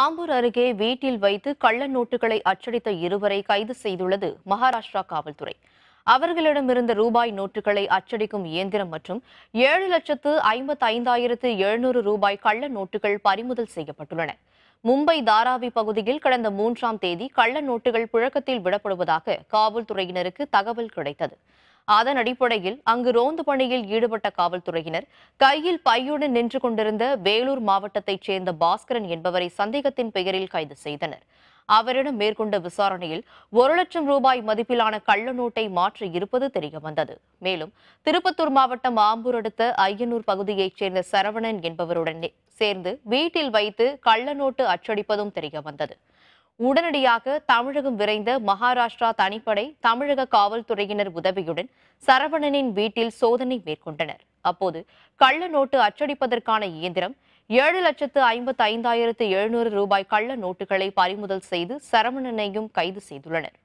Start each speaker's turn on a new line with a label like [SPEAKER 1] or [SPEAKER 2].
[SPEAKER 1] ஆம்பூர் அருகே வீட்டில் வைத்து கள்ள நோட்டுகளை அச்சடித்த இருவரை கைது செய்துள்ளது மகாராஷ்டிரா காவல்துறை அவர்களிடமிருந்த ரூபாய் நோட்டுகளை அச்சடிக்கும் இயந்திரம் மற்றும் ஏழு லட்சத்து ஐம்பத்தி ஐந்தாயிரத்து எழுநூறு ரூபாய் கள்ள நோட்டுகள் பறிமுதல் செய்யப்பட்டுள்ளன மும்பை தாராவி பகுதியில் கடந்த மூன்றாம் தேதி கள்ள நோட்டுகள் புழக்கத்தில் விடப்படுவதாக காவல்துறையினருக்கு தகவல் கிடைத்தது அதன் அடிப்படையில் அங்கு ரோந்து பணியில் ஈடுபட்ட காவல்துறையினர் கையில் பையுடன் நின்று கொண்டிருந்த வேலூர் மாவட்டத்தைச் சேர்ந்த பாஸ்கரன் என்பவரை சந்தேகத்தின் பெயரில் கைது செய்தனர் அவரிடம் மேற்கொண்ட விசாரணையில் ஒரு லட்சம் ரூபாய் மதிப்பிலான கள்ள நோட்டை மாற்றி இருப்பது தெரியவந்தது மேலும் திருப்பத்தூர் மாவட்டம் ஆம்பூர் அடுத்த ஐயனூர் பகுதியைச் சேர்ந்த சரவணன் என்பவருடன் சேர்ந்து வீட்டில் வைத்து கள்ள நோட்டு அச்சடிப்பதும் தெரியவந்தது உடனடியாக தமிழகம் விரைந்த மகாராஷ்டிரா தனிப்படை தமிழக காவல்துறையினர் உதவியுடன் சரவணனின் வீட்டில் சோதனை மேற்கொண்டனர் அப்போது கள்ள நோட்டு அச்சடிப்பதற்கான இயந்திரம் ஏழு லட்சத்து ஐம்பத்தி ஐந்தாயிரத்து எழுநூறு ரூபாய் கள்ள நோட்டுகளை பறிமுதல் செய்து சரவணனையும் கைது செய்துள்ளனர்